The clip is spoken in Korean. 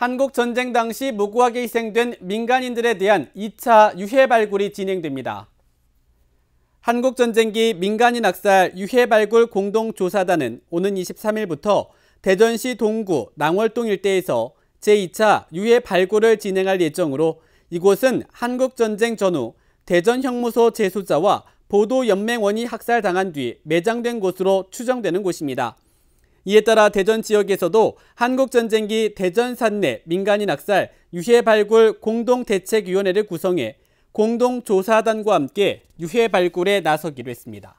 한국 전쟁 당시 무고하게 희생된 민간인들에 대한 2차 유해 발굴이 진행됩니다. 한국 전쟁기 민간인 학살 유해 발굴 공동 조사단은 오는 23일부터 대전시 동구 낭월동 일대에서 제2차 유해 발굴을 진행할 예정으로 이곳은 한국 전쟁 전후 대전 형무소 제소자와 보도 연맹원이 학살당한 뒤 매장된 곳으로 추정되는 곳입니다. 이에 따라 대전 지역에서도 한국전쟁기 대전 산내 민간인 학살 유해 발굴 공동대책위원회를 구성해 공동조사단과 함께 유해 발굴에 나서기로 했습니다.